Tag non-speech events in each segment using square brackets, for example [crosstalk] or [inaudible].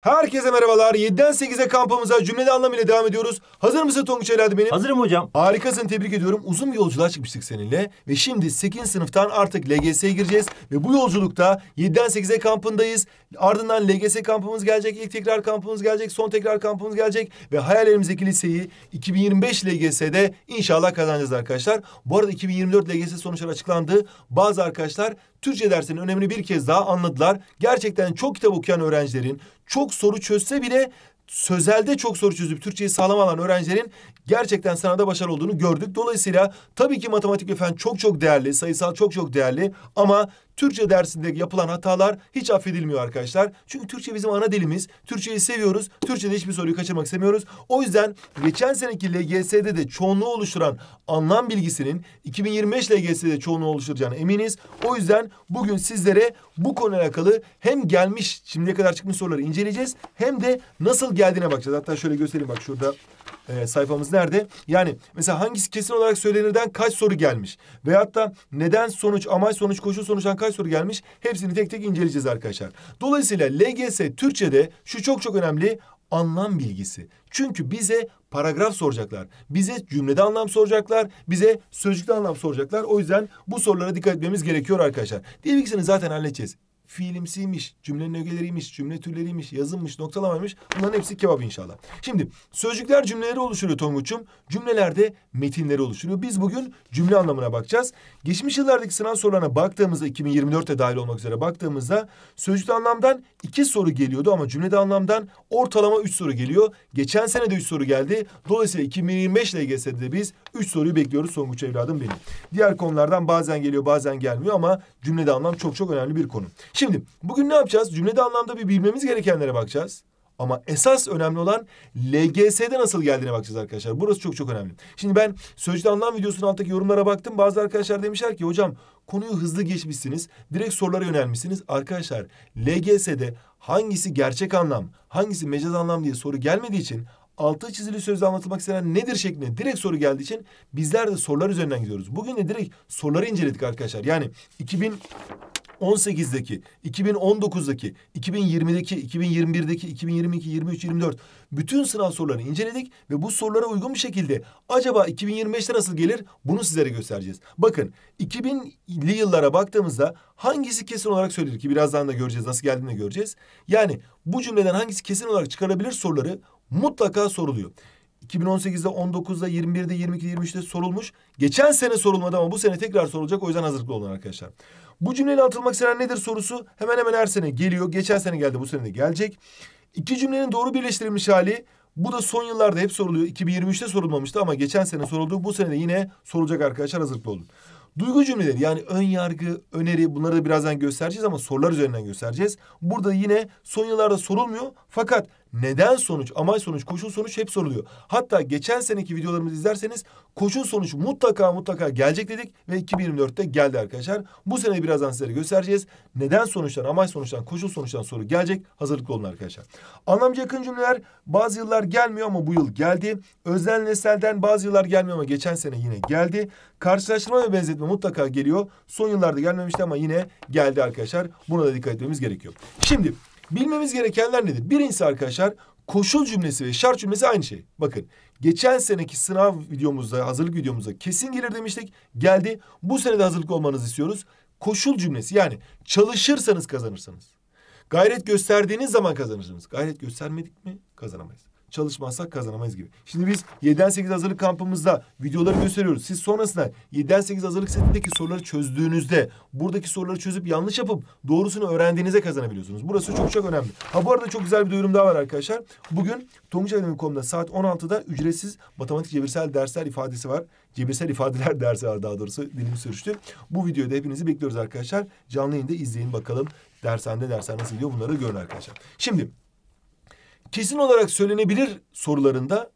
Herkese merhabalar. 7'den 8'e kampımıza cümleli anlamıyla devam ediyoruz. Hazır mısın Tonguç Eladi benim? Hazırım hocam. Harikasın tebrik ediyorum. Uzun bir yolculuğa çıkmıştık seninle. Ve şimdi 8. sınıftan artık LGS'ye gireceğiz. Ve bu yolculukta 7'den 8'e kampındayız. Ardından LGS kampımız gelecek. ilk tekrar kampımız gelecek. Son tekrar kampımız gelecek. Ve hayallerimizdeki liseyi 2025 LGS'de inşallah kazanacağız arkadaşlar. Bu arada 2024 LGS sonuçları açıklandı. Bazı arkadaşlar Türkçe dersinin önemini bir kez daha anladılar. Gerçekten çok kitap okuyan öğrencilerin, çok soru çözse bile sözelde çok soru çözüp Türkçeyi sağlam alan öğrencilerin gerçekten sınavda başarılı olduğunu gördük. Dolayısıyla tabii ki matematik ve fen çok çok değerli, sayısal çok çok değerli ama Türkçe dersinde yapılan hatalar hiç affedilmiyor arkadaşlar. Çünkü Türkçe bizim ana dilimiz. Türkçeyi seviyoruz. Türkçede hiçbir soruyu kaçırmak istemiyoruz. O yüzden geçen seneki LGS'de de çoğunluğu oluşturan anlam bilgisinin 2025 LGS'de çoğunluğu oluşturacağına eminiz. O yüzden bugün sizlere bu konuyla alakalı hem gelmiş şimdiye kadar çıkmış soruları inceleyeceğiz hem de nasıl geldiğine bakacağız. Hatta şöyle göstereyim bak şurada e, sayfamız nerede? Yani mesela hangisi kesin olarak söylenirden kaç soru gelmiş? Veyahut da neden sonuç, amaç sonuç, koşul sonuçtan kaç soru gelmiş? Hepsini tek tek inceleyeceğiz arkadaşlar. Dolayısıyla LGS Türkçe'de şu çok çok önemli anlam bilgisi. Çünkü bize paragraf soracaklar. Bize cümlede anlam soracaklar. Bize sözcükte anlam soracaklar. O yüzden bu sorulara dikkat etmemiz gerekiyor arkadaşlar. Diğer ikisini zaten halledeceğiz fiilimsiymiş, cümlenin ögeleriymiş, cümle türleriymiş, yazılmış, noktalamaymış. Bunların hepsi kebap inşallah. Şimdi sözcükler cümleleri oluşturuyor Tonguç'um. Cümlelerde metinleri oluşturuyor. Biz bugün cümle anlamına bakacağız. Geçmiş yıllardaki sınav sorularına baktığımızda 2024'e dahil olmak üzere baktığımızda sözcükte anlamdan iki soru geliyordu ama cümlede anlamdan ortalama üç soru geliyor. Geçen sene de üç soru geldi. Dolayısıyla 2025 LGS'de de biz üç soruyu bekliyoruz Tonguç evladım benim. Diğer konulardan bazen geliyor bazen gelmiyor ama cümlede anlam çok çok önemli bir konu. Şimdi bugün ne yapacağız? Cümlede anlamda bir bilmemiz gerekenlere bakacağız. Ama esas önemli olan LGS'de nasıl geldiğine bakacağız arkadaşlar. Burası çok çok önemli. Şimdi ben sözcüde anlam videosunun alttaki yorumlara baktım. Bazı arkadaşlar demişler ki hocam konuyu hızlı geçmişsiniz. Direkt sorulara yönelmişsiniz. Arkadaşlar LGS'de hangisi gerçek anlam, hangisi mecaz anlam diye soru gelmediği için altı çizili sözde anlatılmak istenen nedir şeklinde direkt soru geldiği için bizler de sorular üzerinden gidiyoruz. Bugün de direkt soruları inceledik arkadaşlar. Yani 2000 2018'deki, 2019'daki, 2020'deki, 2021'deki, 2022, 23, 24 bütün sınav sorularını inceledik ve bu sorulara uygun bir şekilde acaba 2025'te nasıl gelir bunu sizlere göstereceğiz. Bakın 2000'li yıllara baktığımızda hangisi kesin olarak söylenir ki birazdan da göreceğiz nasıl geldiğini göreceğiz. Yani bu cümleden hangisi kesin olarak çıkarabilir soruları mutlaka soruluyor. 2018'de, 19'da, 21'de, 22'de, 23'te sorulmuş. Geçen sene sorulmadı ama bu sene tekrar sorulacak. O yüzden hazırlıklı olun arkadaşlar. Bu cümleyle atılmak istenen nedir sorusu hemen hemen her sene geliyor. Geçen sene geldi, bu sene de gelecek. İki cümlenin doğru birleştirilmiş hali bu da son yıllarda hep soruluyor. 2023'te sorulmamıştı ama geçen sene soruldu. Bu sene de yine sorulacak arkadaşlar hazırlıklı olun. Duygu cümleleri yani ön yargı, öneri bunları da birazdan göstereceğiz ama sorular üzerinden göstereceğiz. Burada yine son yıllarda sorulmuyor fakat neden sonuç, amaç sonuç, koşul sonuç hep soruluyor. Hatta geçen seneki videolarımızı izlerseniz koşul sonuç mutlaka mutlaka gelecek dedik ve 2024'te geldi arkadaşlar. Bu sene birazdan sizlere göstereceğiz. Neden sonuçtan, amaç sonuçtan, koşul sonuçtan soru gelecek. Hazırlıklı olun arkadaşlar. Anlamcı yakın cümleler bazı yıllar gelmiyor ama bu yıl geldi. Özel Nesel'den bazı yıllar gelmiyor ama geçen sene yine geldi. Karşılaştırma ve benzetme mutlaka geliyor. Son yıllarda gelmemişti ama yine geldi arkadaşlar. Buna da dikkat etmemiz gerekiyor. Şimdi Bilmemiz gerekenler nedir? Birincisi arkadaşlar koşul cümlesi ve şart cümlesi aynı şey. Bakın geçen seneki sınav videomuzda, hazırlık videomuzda kesin gelir demiştik. Geldi. Bu senede hazırlık olmanızı istiyoruz. Koşul cümlesi yani çalışırsanız kazanırsınız. Gayret gösterdiğiniz zaman kazanırsınız. Gayret göstermedik mi kazanamayız çalışmazsak kazanamayız gibi. Şimdi biz 7'den 8 hazırlık kampımızda videoları gösteriyoruz. Siz sonrasında 7'den 8 hazırlık setindeki soruları çözdüğünüzde buradaki soruları çözüp yanlış yapıp doğrusunu öğrendiğinizde kazanabiliyorsunuz. Burası çok çok önemli. Ha bu arada çok güzel bir duyurum daha var arkadaşlar. Bugün tonguçacademi.com'da saat 16'da ücretsiz matematik cebirsel dersler ifadesi var. Cebirsel ifadeler [laughs] dersi var daha doğrusu dilimi sürçtü. Bu videoda hepinizi bekliyoruz arkadaşlar. Canlı yayında izleyin bakalım dershanede dersler nasıl gidiyor bunları da görün arkadaşlar. Şimdi kesin olarak söylenebilir sorularında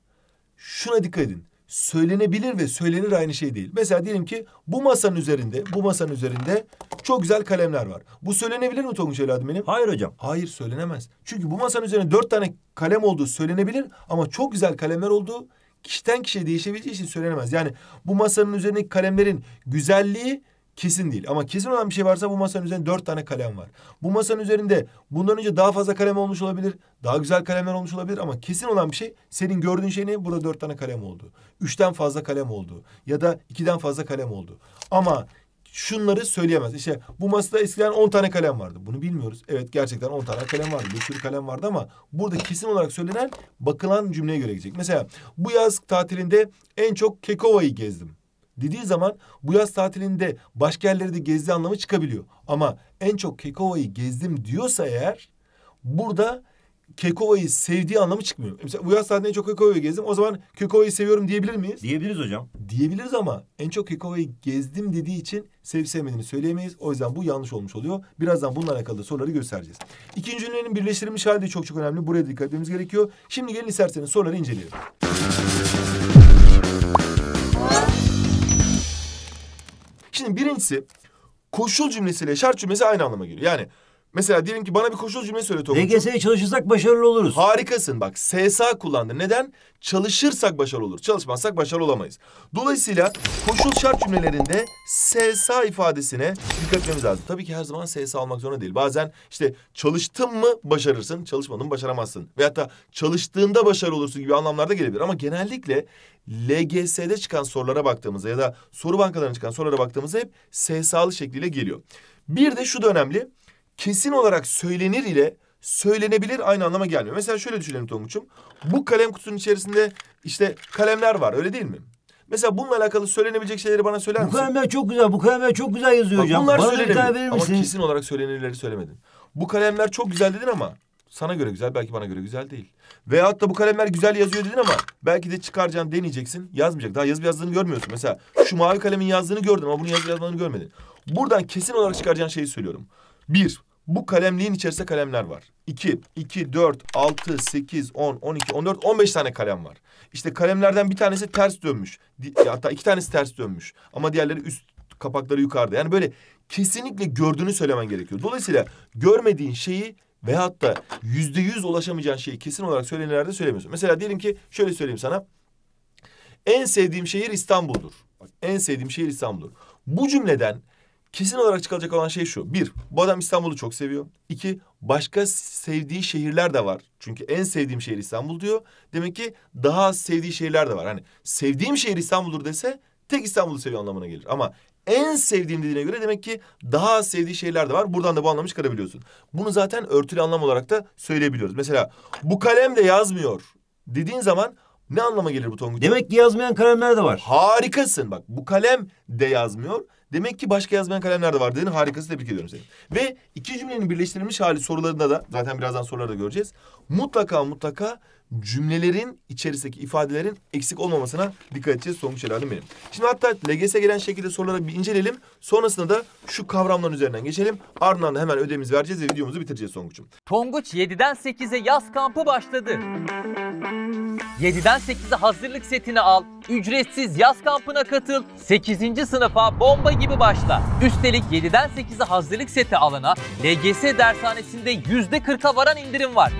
şuna dikkat edin. Söylenebilir ve söylenir aynı şey değil. Mesela diyelim ki bu masanın üzerinde, bu masanın üzerinde çok güzel kalemler var. Bu söylenebilir mi Tonguç evladım benim? Hayır hocam. Hayır söylenemez. Çünkü bu masanın üzerinde dört tane kalem olduğu söylenebilir ama çok güzel kalemler olduğu kişiden kişiye değişebileceği için söylenemez. Yani bu masanın üzerindeki kalemlerin güzelliği Kesin değil ama kesin olan bir şey varsa bu masanın üzerinde dört tane kalem var. Bu masanın üzerinde bundan önce daha fazla kalem olmuş olabilir. Daha güzel kalemler olmuş olabilir ama kesin olan bir şey senin gördüğün şey ne? Burada dört tane kalem oldu. Üçten fazla kalem oldu. Ya da ikiden fazla kalem oldu. Ama şunları söyleyemez. İşte bu masada eskiden on tane kalem vardı. Bunu bilmiyoruz. Evet gerçekten on tane kalem vardı. Bir sürü kalem vardı ama burada kesin olarak söylenen bakılan cümleye göre gidecek. Mesela bu yaz tatilinde en çok Kekova'yı gezdim dediği zaman bu yaz tatilinde başka yerleri de gezdi anlamı çıkabiliyor. Ama en çok Kekova'yı gezdim diyorsa eğer burada Kekova'yı sevdiği anlamı çıkmıyor. Mesela bu yaz tatilinde en çok Kekova'yı gezdim. O zaman Kekova'yı seviyorum diyebilir miyiz? Diyebiliriz hocam. Diyebiliriz ama en çok Kekova'yı gezdim dediği için sevip sevmediğini söyleyemeyiz. O yüzden bu yanlış olmuş oluyor. Birazdan bununla alakalı soruları göstereceğiz. İkinci ünlülerin birleştirilmiş hali de çok çok önemli. Buraya dikkat etmemiz gerekiyor. Şimdi gelin isterseniz soruları inceleyelim. Şimdi birincisi koşul cümlesiyle şart cümlesi aynı anlama geliyor. Yani Mesela diyelim ki bana bir koşul cümle söyle Togun. LGS'ye çalışırsak başarılı oluruz. Harikasın bak SSA kullandı. Neden? Çalışırsak başarılı olur. Çalışmazsak başarılı olamayız. Dolayısıyla koşul şart cümlelerinde SSA ifadesine dikkat etmemiz lazım. Tabii ki her zaman SSA almak zorunda değil. Bazen işte çalıştın mı başarırsın, çalışmadın mı başaramazsın. Ve da çalıştığında başarılı olursun gibi anlamlarda gelebilir. Ama genellikle LGS'de çıkan sorulara baktığımızda ya da soru bankalarına çıkan sorulara baktığımızda hep SSA'lı şekliyle geliyor. Bir de şu da önemli kesin olarak söylenir ile söylenebilir aynı anlama gelmiyor. Mesela şöyle düşünelim Tonguç'um. Bu kalem kutusunun içerisinde işte kalemler var öyle değil mi? Mesela bununla alakalı söylenebilecek şeyleri bana söyler misin? Bu kalemler çok güzel, bu kalemler çok güzel yazıyor Bak, hocam. Bunlar bana Ama misin? kesin olarak söylenirleri söylemedin. Bu kalemler çok güzel dedin ama sana göre güzel belki bana göre güzel değil. Veyahut da bu kalemler güzel yazıyor dedin ama belki de çıkaracaksın deneyeceksin yazmayacak. Daha yazıp yazdığını görmüyorsun. Mesela şu mavi kalemin yazdığını gördün ama bunu yazıp yazmadığını görmedin. Buradan kesin olarak çıkaracağın şeyi söylüyorum. Bir, bu kalemliğin içerisinde kalemler var. İki, iki, dört, altı, sekiz, on, on iki, on dört, on beş tane kalem var. İşte kalemlerden bir tanesi ters dönmüş. Hatta iki tanesi ters dönmüş. Ama diğerleri üst kapakları yukarıda. Yani böyle kesinlikle gördüğünü söylemen gerekiyor. Dolayısıyla görmediğin şeyi ve hatta yüzde yüz ulaşamayacağın şeyi kesin olarak söylenenlerde söylemiyorsun. Mesela diyelim ki şöyle söyleyeyim sana. En sevdiğim şehir İstanbul'dur. en sevdiğim şehir İstanbul'dur. Bu cümleden kesin olarak çıkılacak olan şey şu. Bir, bu adam İstanbul'u çok seviyor. İki, başka sevdiği şehirler de var. Çünkü en sevdiğim şehir İstanbul diyor. Demek ki daha az sevdiği şehirler de var. Hani sevdiğim şehir İstanbul'dur dese tek İstanbul'u seviyor anlamına gelir. Ama en sevdiğim dediğine göre demek ki daha az sevdiği şehirler de var. Buradan da bu anlamı çıkarabiliyorsun. Bunu zaten örtülü anlam olarak da söyleyebiliyoruz. Mesela bu kalem de yazmıyor dediğin zaman ne anlama gelir bu Tonguç? Demek ki yazmayan kalemler de var. Harikasın bak bu kalem de yazmıyor. Demek ki başka yazmayan kalemler de var dedin. Harikası tebrik ediyorum seni. Ve iki cümlenin birleştirilmiş hali sorularında da zaten birazdan soruları da göreceğiz. Mutlaka mutlaka cümlelerin içerisindeki ifadelerin eksik olmamasına dikkat edeceğiz sonuç herhalde benim. Şimdi hatta LGS'e gelen şekilde soruları bir inceleyelim. Sonrasında da şu kavramların üzerinden geçelim. Ardından da hemen ödevimizi vereceğiz ve videomuzu bitireceğiz Songuç'um. Tonguç 7'den 8'e yaz kampı başladı. 7'den 8'e hazırlık setini al, ücretsiz yaz kampına katıl, 8. sınıfa bomba gibi başla. Üstelik 7'den 8'e hazırlık seti alana LGS dershanesinde %40'a varan indirim var.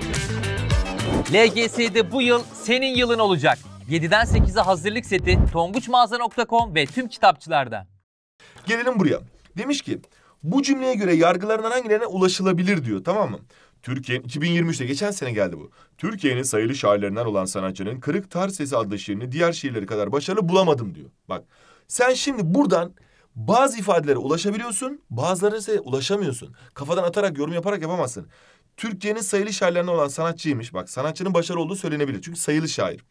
LGS'de bu yıl senin yılın olacak. 7'den 8'e hazırlık seti tonguçmağaza.com ve tüm kitapçılarda. Gelelim buraya. Demiş ki bu cümleye göre yargılarından hangilerine ulaşılabilir diyor tamam mı? Türkiye 2023'te geçen sene geldi bu. Türkiye'nin sayılı şairlerinden olan sanatçının Kırık Tar Sesi adlı şiirini diğer şiirleri kadar başarılı bulamadım diyor. Bak sen şimdi buradan bazı ifadelere ulaşabiliyorsun bazılarına ise ulaşamıyorsun. Kafadan atarak yorum yaparak yapamazsın. Türkiye'nin sayılı şairlerinden olan sanatçıymış. Bak sanatçının başarılı olduğu söylenebilir çünkü sayılı şair.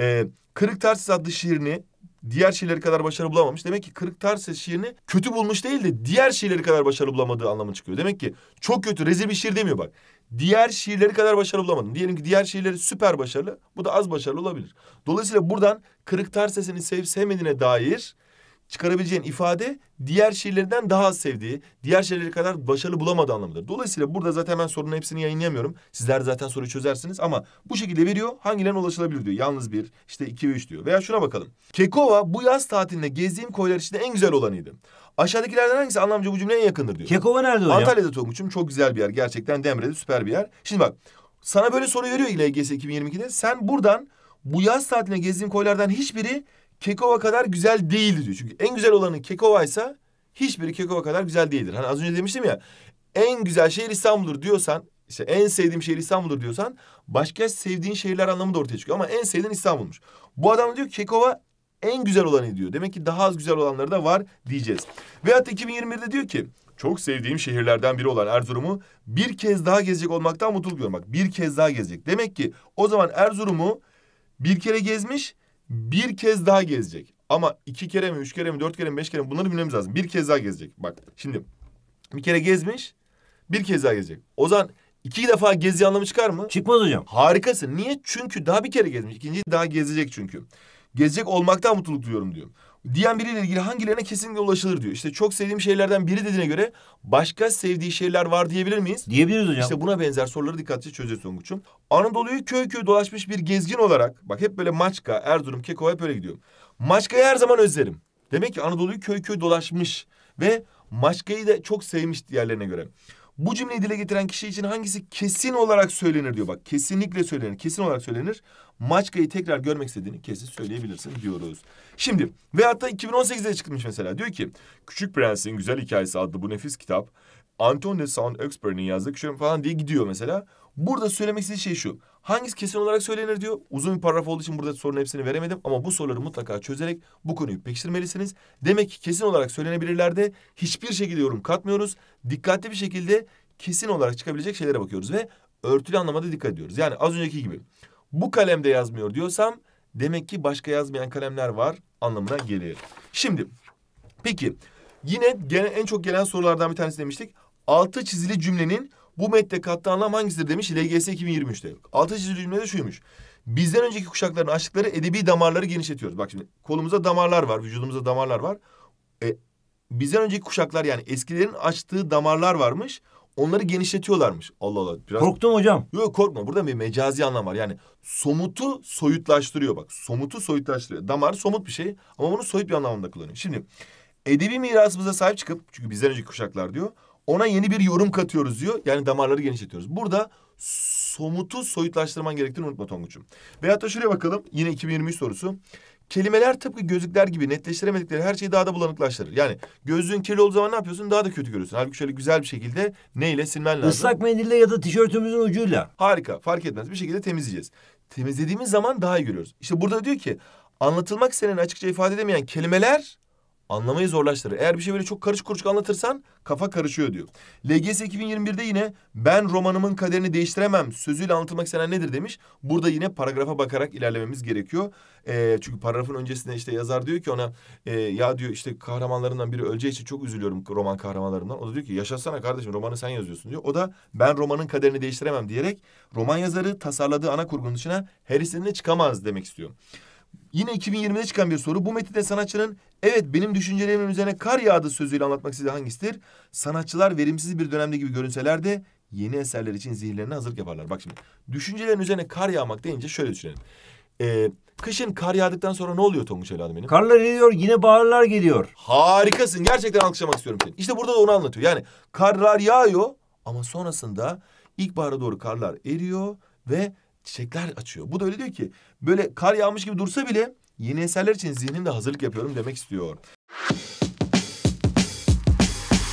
Ee, Kırık Tersiz adlı şiirini diğer şeyleri kadar başarı bulamamış. Demek ki kırık ses şiirini kötü bulmuş değil de diğer şiirleri kadar başarı bulamadığı anlamı çıkıyor. Demek ki çok kötü rezil bir şiir demiyor bak. Diğer şiirleri kadar başarı bulamadım. Diyelim ki diğer şiirleri süper başarılı. Bu da az başarılı olabilir. Dolayısıyla buradan kırık sesini sevip sevmediğine dair çıkarabileceğin ifade diğer şiirlerinden daha az sevdiği, diğer şiirleri kadar başarılı bulamadığı anlamıdır. Dolayısıyla burada zaten ben sorunun hepsini yayınlayamıyorum. Sizler de zaten soruyu çözersiniz ama bu şekilde veriyor. Hangilerine ulaşılabilir diyor. Yalnız bir, işte iki ve üç diyor. Veya şuna bakalım. Kekova bu yaz tatilinde gezdiğim koylar içinde en güzel olanıydı. Aşağıdakilerden hangisi anlamca bu cümleye en yakındır diyor. Kekova nerede oluyor? Antalya'da Tonguç'um. Çok güzel bir yer. Gerçekten Demre'de süper bir yer. Şimdi bak sana böyle soru veriyor İLGS 2022'de. Sen buradan bu yaz tatiline gezdiğim koylardan hiçbiri Kekova kadar güzel değildir diyor. Çünkü en güzel olanı Kekova ise hiçbiri Kekova kadar güzel değildir. Hani az önce demiştim ya en güzel şehir İstanbul'dur diyorsan işte en sevdiğim şehir İstanbul'dur diyorsan başka sevdiğin şehirler anlamı da ortaya çıkıyor ama en sevdiğin İstanbul'muş. Bu adam diyor Kekova en güzel olanı diyor. Demek ki daha az güzel olanları da var diyeceğiz. Veyahut da 2021'de diyor ki çok sevdiğim şehirlerden biri olan Erzurum'u bir kez daha gezecek olmaktan mutluluk duyuyorum. Bak bir kez daha gezecek. Demek ki o zaman Erzurum'u bir kere gezmiş bir kez daha gezecek. Ama iki kere mi, üç kere mi, dört kere mi, beş kere mi bunları bilmemiz lazım. Bir kez daha gezecek. Bak şimdi bir kere gezmiş, bir kez daha gezecek. O zaman iki defa gezi anlamı çıkar mı? Çıkmaz hocam. Harikasın. Niye? Çünkü daha bir kere gezmiş. İkinciyi daha gezecek çünkü. Gezecek olmaktan mutluluk duyuyorum diyor diyen biriyle ilgili hangilerine kesinlikle ulaşılır diyor. İşte çok sevdiğim şeylerden biri dediğine göre başka sevdiği şeyler var diyebilir miyiz? Diyebiliriz hocam. İşte buna benzer soruları dikkatlice çözeriz Tonguç'um. Anadolu'yu köy köy dolaşmış bir gezgin olarak bak hep böyle Maçka, Erzurum, Keko hep öyle gidiyorum. Maçka'yı her zaman özlerim. Demek ki Anadolu'yu köy köy dolaşmış ve Maçka'yı da çok sevmiş diğerlerine göre. Bu cümleyi dile getiren kişi için hangisi kesin olarak söylenir diyor. Bak kesinlikle söylenir. Kesin olarak söylenir. Maçka'yı tekrar görmek istediğini kesin söyleyebilirsin diyoruz. Şimdi veyahut da 2018'de çıkmış mesela. Diyor ki Küçük Prens'in Güzel Hikayesi adlı bu nefis kitap Anton the Sound Expert'in yazdığı küçülme falan diye gidiyor mesela. Burada söylemek istediği şey şu. Hangisi kesin olarak söylenir diyor. Uzun bir paragraf olduğu için burada sorunun hepsini veremedim. Ama bu soruları mutlaka çözerek bu konuyu pekiştirmelisiniz. Demek ki kesin olarak söylenebilirler de hiçbir şekilde yorum katmıyoruz. Dikkatli bir şekilde kesin olarak çıkabilecek şeylere bakıyoruz ve örtülü anlamada dikkat ediyoruz. Yani az önceki gibi bu kalemde yazmıyor diyorsam demek ki başka yazmayan kalemler var anlamına gelir. Şimdi peki Yine gene, en çok gelen sorulardan bir tanesi demiştik. Altı çizili cümlenin bu metne kattığı anlam hangisidir demiş LGS 2023'te. Altı çizili cümle de şuymuş. Bizden önceki kuşakların açtıkları edebi damarları genişletiyoruz. Bak şimdi kolumuza damarlar var, vücudumuzda damarlar var. E, bizden önceki kuşaklar yani eskilerin açtığı damarlar varmış. Onları genişletiyorlarmış. Allah Allah. Biraz... Korktum hocam. Yok korkma. Burada bir mecazi anlam var. Yani somutu soyutlaştırıyor bak. Somutu soyutlaştırıyor. Damar somut bir şey ama bunu soyut bir anlamında kullanıyor. Şimdi edebi mirasımıza sahip çıkıp çünkü bizden önceki kuşaklar diyor ona yeni bir yorum katıyoruz diyor. Yani damarları genişletiyoruz. Burada somutu soyutlaştırman gerektiğini unutma Tonguç'um. Veyahut da şuraya bakalım. Yine 2023 sorusu. Kelimeler tıpkı gözlükler gibi netleştiremedikleri her şeyi daha da bulanıklaştırır. Yani gözlüğün kirli olduğu zaman ne yapıyorsun? Daha da kötü görüyorsun. Halbuki şöyle güzel bir şekilde neyle silmen lazım? Islak mendille ya da tişörtümüzün ucuyla. Harika. Fark etmez. Bir şekilde temizleyeceğiz. Temizlediğimiz zaman daha iyi görüyoruz. İşte burada diyor ki anlatılmak istenen açıkça ifade edemeyen kelimeler anlamayı zorlaştırır. Eğer bir şey böyle çok karışık kuruşuk anlatırsan kafa karışıyor diyor. LGS 2021'de yine ben romanımın kaderini değiştiremem sözüyle anlatılmak istenen nedir demiş. Burada yine paragrafa bakarak ilerlememiz gerekiyor. E, çünkü paragrafın öncesinde işte yazar diyor ki ona e, ya diyor işte kahramanlarından biri öleceği için çok üzülüyorum roman kahramanlarından. O da diyor ki yaşasana kardeşim romanı sen yazıyorsun diyor. O da ben romanın kaderini değiştiremem diyerek roman yazarı tasarladığı ana kurgunun dışına her istediğine çıkamaz demek istiyor. Yine 2020'de çıkan bir soru. Bu metinde sanatçının evet benim düşüncelerimin üzerine kar yağdı sözüyle anlatmak size hangisidir? Sanatçılar verimsiz bir dönemde gibi görünseler de yeni eserler için zihinlerini hazırlık yaparlar. Bak şimdi düşüncelerin üzerine kar yağmak deyince şöyle düşünelim. Ee, kışın kar yağdıktan sonra ne oluyor Tonguç evladım benim? Karlar eriyor yine baharlar geliyor. Harikasın gerçekten alkışlamak istiyorum seni. İşte burada da onu anlatıyor. Yani karlar yağıyor ama sonrasında ilkbahara doğru karlar eriyor ve çiçekler açıyor. Bu da öyle diyor ki böyle kar yağmış gibi dursa bile yeni eserler için zihnimde hazırlık yapıyorum demek istiyor.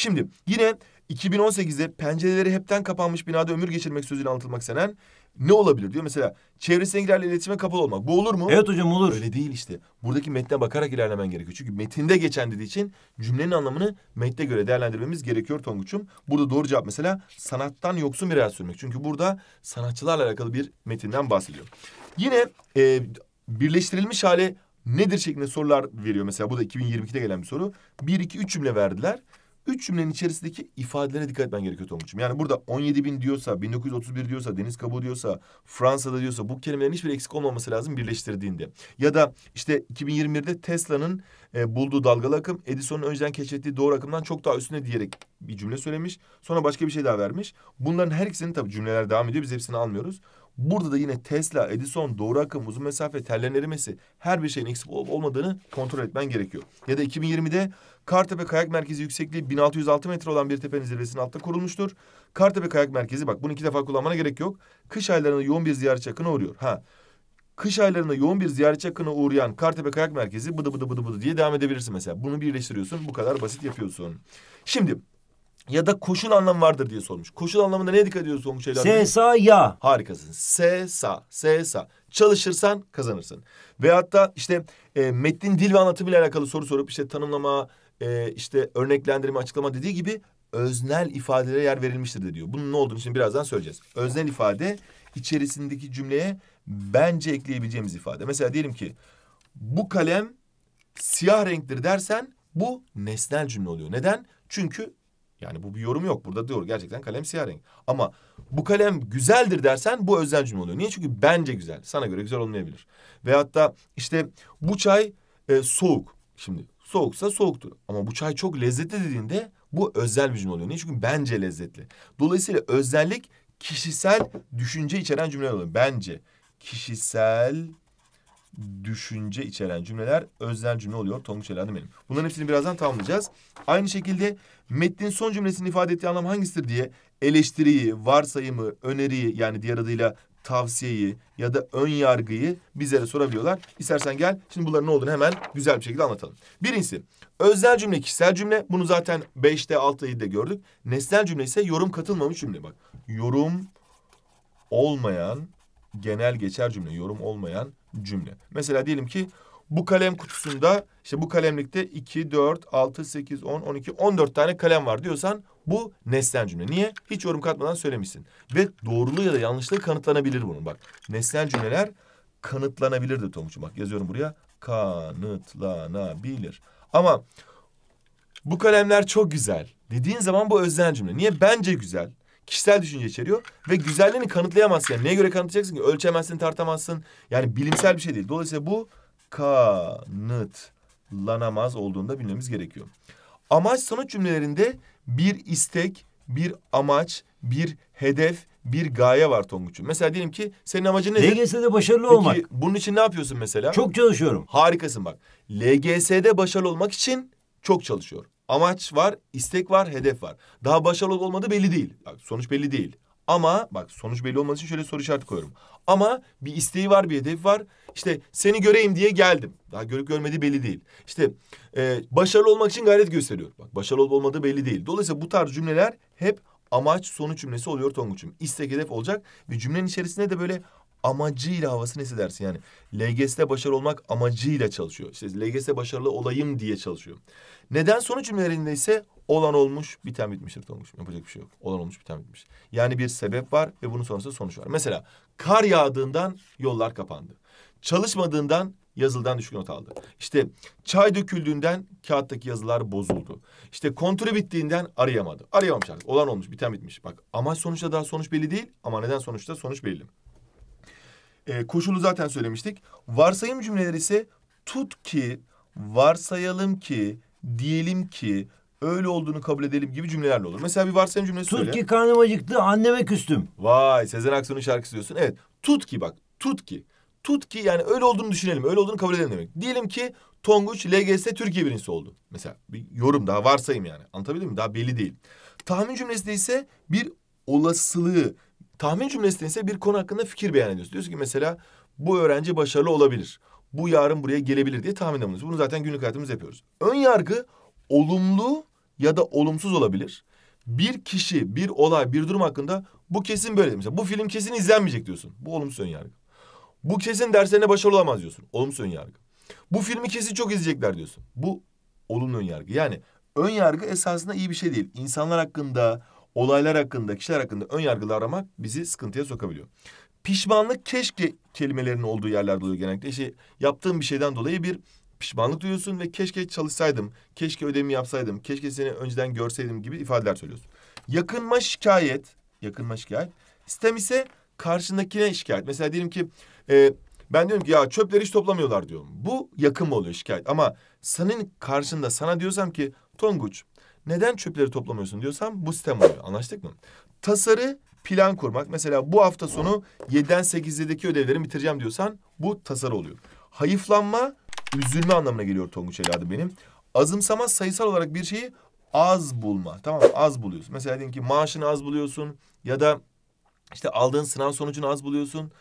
Şimdi yine 2018'de pencereleri hepten kapanmış binada ömür geçirmek sözüyle anlatılmak senen ne olabilir diyor. Mesela çevresine girerle iletişime kapalı olmak. Bu olur mu? Evet hocam olur. Öyle değil işte. Buradaki metne bakarak ilerlemen gerekiyor. Çünkü metinde geçen dediği için cümlenin anlamını metne göre değerlendirmemiz gerekiyor Tonguç'um. Burada doğru cevap mesela sanattan yoksun bir hayat sürmek. Çünkü burada sanatçılarla alakalı bir metinden bahsediyor. Yine e, birleştirilmiş hale nedir şeklinde sorular veriyor. Mesela bu da 2022'de gelen bir soru. Bir, iki, üç cümle verdiler üç cümlenin içerisindeki ifadelere dikkat etmen gerekiyor Tonguç'um. Yani burada 17 bin diyorsa, 1931 diyorsa, Deniz Kabuğu diyorsa, Fransa'da diyorsa bu kelimelerin hiçbir eksik olmaması lazım birleştirdiğinde. Ya da işte 2021'de Tesla'nın e, bulduğu dalgalı akım Edison'un önceden keşfettiği doğru akımdan çok daha üstüne diyerek bir cümle söylemiş. Sonra başka bir şey daha vermiş. Bunların her ikisini tabii cümleler devam ediyor. Biz hepsini almıyoruz. Burada da yine Tesla, Edison, doğru akım, uzun mesafe, tellerin erimesi her bir şeyin eksik olup olmadığını kontrol etmen gerekiyor. Ya da 2020'de Kartepe Kayak Merkezi yüksekliği 1606 metre olan bir tepenin zirvesinin altta kurulmuştur. Kartepe Kayak Merkezi bak bunu iki defa kullanmana gerek yok. Kış aylarında yoğun bir ziyaretçi akını uğruyor. Ha kış aylarında yoğun bir ziyaretçi akını uğrayan Kartepe Kayak Merkezi bıdı bıdı bıdı bıdı diye devam edebilirsin mesela. Bunu birleştiriyorsun bu kadar basit yapıyorsun. Şimdi ya da koşul anlamı vardır diye sormuş. Koşul anlamında ne dikkat ediyoruz Tonguç Ceylan? Bey? Sesa ya. Harikasın. Sesa, sesa. Çalışırsan kazanırsın. Ve hatta işte e, metnin dil ve anlatımıyla alakalı soru sorup işte tanımlama, e, işte örneklendirme, açıklama dediği gibi öznel ifadelere yer verilmiştir de diyor. Bunun ne olduğunu şimdi birazdan söyleyeceğiz. Öznel ifade içerisindeki cümleye bence ekleyebileceğimiz ifade. Mesela diyelim ki bu kalem siyah renktir dersen bu nesnel cümle oluyor. Neden? Çünkü yani bu bir yorum yok. Burada diyor gerçekten kalem siyah renk. Ama bu kalem güzeldir dersen bu özel cümle oluyor. Niye? Çünkü bence güzel. Sana göre güzel olmayabilir. Ve hatta işte bu çay e, soğuk. Şimdi soğuksa soğuktur. Ama bu çay çok lezzetli dediğinde bu özel bir cümle oluyor. Niye? Çünkü bence lezzetli. Dolayısıyla özellik kişisel düşünce içeren cümle oluyor. Bence kişisel düşünce içeren cümleler öznel cümle oluyor. Tonguç Elhan'ım benim. Bunların hepsini birazdan tamamlayacağız. Aynı şekilde metnin son cümlesini ifade ettiği anlam hangisidir diye eleştiriyi, varsayımı, öneriyi yani diğer adıyla tavsiyeyi ya da ön yargıyı bizlere sorabiliyorlar. İstersen gel şimdi bunların ne olduğunu hemen güzel bir şekilde anlatalım. Birincisi öznel cümle kişisel cümle bunu zaten 5'te 6'da 7'de gördük. Nesnel cümle ise yorum katılmamış cümle bak. Yorum olmayan genel geçer cümle, yorum olmayan cümle. Mesela diyelim ki bu kalem kutusunda işte bu kalemlikte 2, 4, 6, 8, 10, 12, 14 tane kalem var diyorsan bu nesnel cümle. Niye? Hiç yorum katmadan söylemişsin. Ve doğruluğu ya da yanlışlığı kanıtlanabilir bunun bak. Nesnel cümleler kanıtlanabilir de Tomuç'um. Bak yazıyorum buraya. Kanıtlanabilir. Ama bu kalemler çok güzel dediğin zaman bu öznel cümle. Niye? Bence güzel kişisel düşünce içeriyor ve güzelliğini kanıtlayamazsın. Yani neye göre kanıtlayacaksın ki? Ölçemezsin, tartamazsın. Yani bilimsel bir şey değil. Dolayısıyla bu kanıtlanamaz olduğunda bilmemiz gerekiyor. Amaç sonuç cümlelerinde bir istek, bir amaç, bir hedef, bir gaye var Tonguç'un. Mesela diyelim ki senin amacın nedir? LGS'de başarılı Peki, olmak. bunun için ne yapıyorsun mesela? Çok çalışıyorum. Harikasın bak. LGS'de başarılı olmak için çok çalışıyorum. Amaç var, istek var, hedef var. Daha başarılı olmadı belli değil. Bak, sonuç belli değil. Ama bak sonuç belli olması için şöyle soru işareti koyuyorum. Ama bir isteği var, bir hedef var. İşte seni göreyim diye geldim. Daha görüp görmediği belli değil. İşte e, başarılı olmak için gayret gösteriyor. Bak başarılı olup olmadığı belli değil. Dolayısıyla bu tarz cümleler hep amaç sonuç cümlesi oluyor Tonguç'um. İstek hedef olacak ve cümlenin içerisinde de böyle amacıyla havasını hissedersin yani. LGS'de başarılı olmak amacıyla çalışıyor. İşte LGS'de başarılı olayım diye çalışıyor. Neden sonuç cümlelerinde ise olan olmuş, biten bitmiş, olmuş. Yapacak bir şey yok. Olan olmuş, biten bitmiş. Yani bir sebep var ve bunun sonrası sonuç var. Mesela kar yağdığından yollar kapandı. Çalışmadığından yazıldan düşük not aldı. İşte çay döküldüğünden kağıttaki yazılar bozuldu. İşte kontrolü bittiğinden arayamadı. Arayamamış artık. Olan olmuş, biten bitmiş. Bak amaç sonuçta daha sonuç belli değil ama neden sonuçta sonuç belli. E, koşulu zaten söylemiştik. Varsayım cümleleri ise tut ki, varsayalım ki, diyelim ki, öyle olduğunu kabul edelim gibi cümlelerle olur. Mesela bir varsayım cümlesi tut söyle. Tut ki karnım acıktı, anneme küstüm. Vay, Sezen Aksu'nun şarkısı diyorsun. Evet, tut ki bak, tut ki. Tut ki yani öyle olduğunu düşünelim, öyle olduğunu kabul edelim demek. Diyelim ki Tonguç LGS Türkiye birincisi oldu. Mesela bir yorum daha varsayım yani. Anlatabildim mi? Daha belli değil. Tahmin cümlesinde ise bir olasılığı, Tahmin cümlesinde ise bir konu hakkında fikir beyan ediyorsunuz. Diyorsun ki mesela bu öğrenci başarılı olabilir. Bu yarın buraya gelebilir diye tahmin bulunuyoruz. Bunu zaten günlük hayatımız yapıyoruz. Ön yargı olumlu ya da olumsuz olabilir. Bir kişi, bir olay, bir durum hakkında bu kesin böyle. Mesela bu film kesin izlenmeyecek diyorsun. Bu olumsuz ön yargı. Bu kesin derslerine başarılı olamaz diyorsun. Olumsuz ön yargı. Bu filmi kesin çok izleyecekler diyorsun. Bu olumlu ön yargı. Yani ön yargı esasında iyi bir şey değil. İnsanlar hakkında, olaylar hakkında, kişiler hakkında ön yargılı aramak bizi sıkıntıya sokabiliyor. Pişmanlık keşke kelimelerinin olduğu yerlerde oluyor genellikle. İşte yaptığım bir şeyden dolayı bir pişmanlık duyuyorsun ve keşke çalışsaydım, keşke ödevimi yapsaydım, keşke seni önceden görseydim gibi ifadeler söylüyorsun. Yakınma şikayet, yakınma şikayet. Sistem ise karşındakine şikayet. Mesela diyelim ki e, ben diyorum ki ya çöpleri hiç toplamıyorlar diyorum. Bu yakın oluyor şikayet? Ama senin karşında sana diyorsam ki Tonguç neden çöpleri toplamıyorsun diyorsam bu sistem oluyor. Anlaştık mı? Tasarı plan kurmak. Mesela bu hafta sonu 7'den 8'deki ödevlerimi bitireceğim diyorsan bu tasarı oluyor. Hayıflanma üzülme anlamına geliyor Tonguç eladı benim. Azımsama sayısal olarak bir şeyi az bulma. Tamam Az buluyorsun. Mesela diyelim ki maaşını az buluyorsun ya da işte aldığın sınav sonucunu az buluyorsun.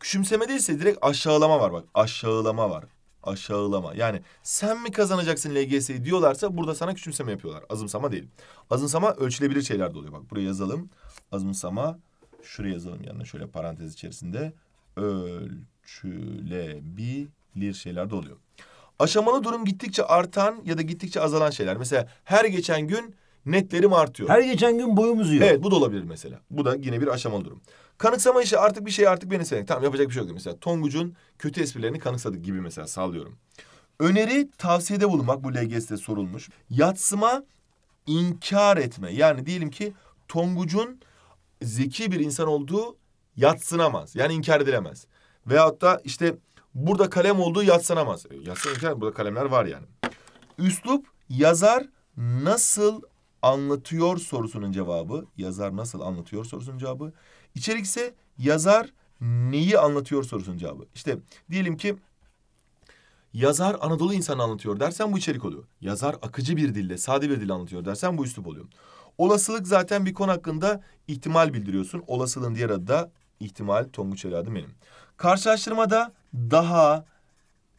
Küçümseme değilse direkt aşağılama var bak. Aşağılama var aşağılama. Yani sen mi kazanacaksın LGS'yi diyorlarsa burada sana küçümseme yapıyorlar. Azımsama değil. Azımsama ölçülebilir şeyler de oluyor. Bak buraya yazalım. Azımsama şuraya yazalım yanına şöyle parantez içerisinde. Ölçülebilir şeyler de oluyor. Aşamalı durum gittikçe artan ya da gittikçe azalan şeyler. Mesela her geçen gün netlerim artıyor. Her geçen gün boyum uzuyor. Evet bu da olabilir mesela. Bu da yine bir aşamalı durum. Kanıksama işi artık bir şey artık beni sevmek. Tamam yapacak bir şey yok. Mesela Tonguç'un kötü esprilerini kanıksadık gibi mesela sallıyorum. Öneri tavsiyede bulunmak bu LGS'de sorulmuş. Yatsıma inkar etme. Yani diyelim ki Tonguç'un zeki bir insan olduğu yatsınamaz. Yani inkar edilemez. Veyahut da işte burada kalem olduğu yatsınamaz. E, inkar. burada kalemler var yani. Üslup yazar nasıl anlatıyor sorusunun cevabı. Yazar nasıl anlatıyor sorusunun cevabı. İçerik ise yazar neyi anlatıyor sorusunun cevabı. İşte diyelim ki yazar Anadolu insanı anlatıyor dersen bu içerik oluyor. Yazar akıcı bir dille, sade bir dille anlatıyor dersen bu üslup oluyor. Olasılık zaten bir konu hakkında ihtimal bildiriyorsun. Olasılığın diğer adı da ihtimal Tonguç adım benim. Karşılaştırmada daha,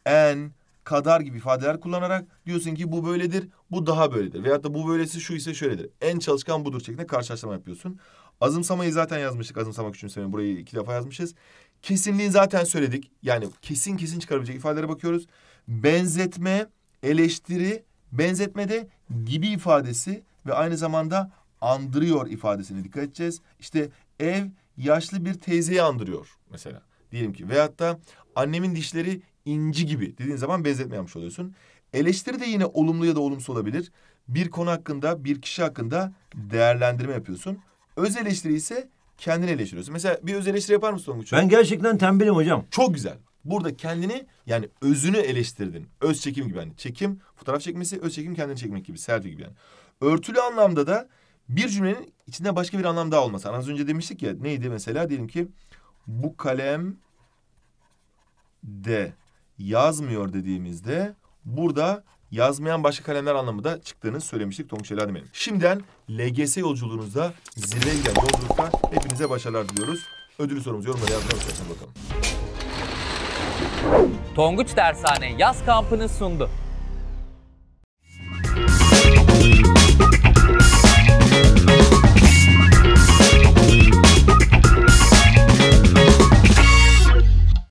en, kadar gibi ifadeler kullanarak diyorsun ki bu böyledir, bu daha böyledir. Veyahut da bu böylesi şu ise şöyledir. En çalışkan budur şeklinde karşılaştırma yapıyorsun. Azımsamayı zaten yazmıştık. Azımsamak küçümsemeyi burayı iki defa yazmışız. Kesinliği zaten söyledik. Yani kesin kesin çıkarabilecek ifadelere bakıyoruz. Benzetme, eleştiri, benzetmede gibi ifadesi ve aynı zamanda andırıyor ifadesine dikkat edeceğiz. İşte ev yaşlı bir teyzeyi andırıyor mesela diyelim ki. Veyahut da annemin dişleri inci gibi dediğin zaman benzetme yapmış oluyorsun. Eleştiri de yine olumlu ya da olumsuz olabilir. Bir konu hakkında, bir kişi hakkında değerlendirme yapıyorsun. Öz eleştiri ise kendini eleştiriyorsun. Mesela bir öz eleştiri yapar mısın Tonguç? Ben gerçekten tembelim hocam. Çok güzel. Burada kendini yani özünü eleştirdin. Öz çekim gibi yani. Çekim fotoğraf çekmesi, öz çekim kendini çekmek gibi. Selfie gibi yani. Örtülü anlamda da bir cümlenin içinde başka bir anlam daha olması. Az önce demiştik ya neydi mesela diyelim ki bu kalem de yazmıyor dediğimizde burada yazmayan başka kalemler anlamında çıktığını söylemiştik Tonguç Eladim Hanım. Şimdiden LGS yolculuğunuzda zirveye giden yolculukta hepinize başarılar diliyoruz. Ödülü sorumuz yorumlara yazmanız bakalım. Tonguç Dershane yaz kampını sundu.